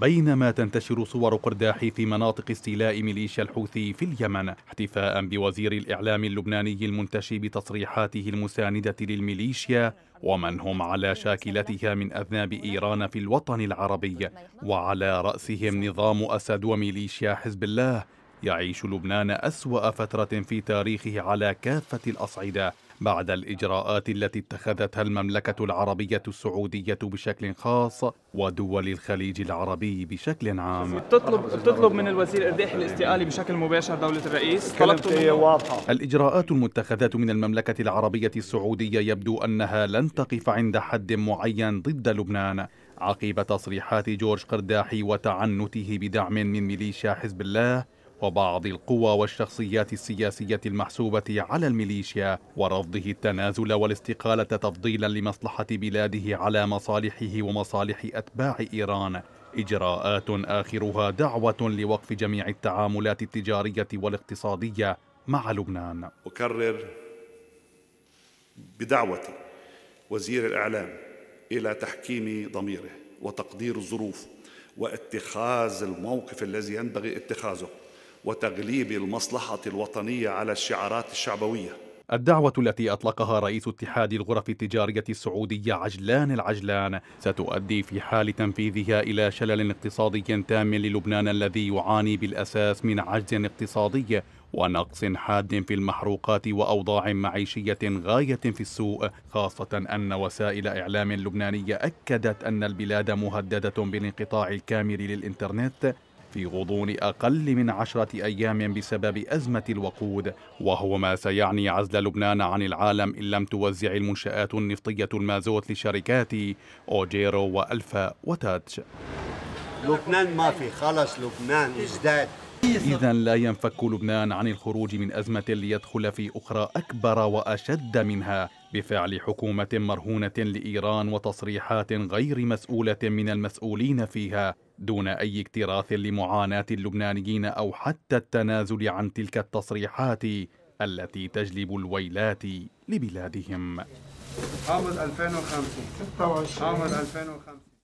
بينما تنتشر صور قرداح في مناطق استيلاء ميليشيا الحوثي في اليمن احتفاء بوزير الإعلام اللبناني المنتشي بتصريحاته المساندة للميليشيا ومن هم على شاكلتها من أذناب إيران في الوطن العربي وعلى رأسهم نظام أسد وميليشيا حزب الله يعيش لبنان أسوأ فترة في تاريخه على كافة الأصعدة بعد الإجراءات التي اتخذتها المملكة العربية السعودية بشكل خاص ودول الخليج العربي بشكل عام تطلب تطلب من الوزير إرداح الاستقالة بشكل مباشر دولة الرئيس واضحة الإجراءات المتخذة من المملكة العربية السعودية يبدو أنها لن تقف عند حد معين ضد لبنان عقب تصريحات جورج قرداحي وتعنته بدعم من ميليشيا حزب الله وبعض القوى والشخصيات السياسية المحسوبة على الميليشيا ورفضه التنازل والاستقالة تفضيلا لمصلحة بلاده على مصالحه ومصالح أتباع إيران إجراءات آخرها دعوة لوقف جميع التعاملات التجارية والاقتصادية مع لبنان أكرر بدعوة وزير الإعلام إلى تحكيم ضميره وتقدير الظروف واتخاذ الموقف الذي ينبغي اتخاذه وتغليب المصلحة الوطنية على الشعارات الشعبوية الدعوة التي أطلقها رئيس اتحاد الغرف التجارية السعودية عجلان العجلان ستؤدي في حال تنفيذها إلى شلل اقتصادي تام للبنان الذي يعاني بالأساس من عجز اقتصادي ونقص حاد في المحروقات وأوضاع معيشية غاية في السوء خاصة أن وسائل إعلام لبنانية أكدت أن البلاد مهددة بالانقطاع الكامل للإنترنت في غضون أقل من عشرة أيام بسبب أزمة الوقود وهو ما سيعني عزل لبنان عن العالم إن لم توزع المنشآت النفطية المازوت لشركات أوجيرو وألفا وتاتش لبنان ما في خلص لبنان ازداد إذا لا ينفك لبنان عن الخروج من أزمة ليدخل في أخرى أكبر وأشد منها بفعل حكومة مرهونة لإيران وتصريحات غير مسؤولة من المسؤولين فيها دون أي اكتراث لمعاناة اللبنانيين أو حتى التنازل عن تلك التصريحات التي تجلب الويلات لبلادهم عام 2050 عام 2005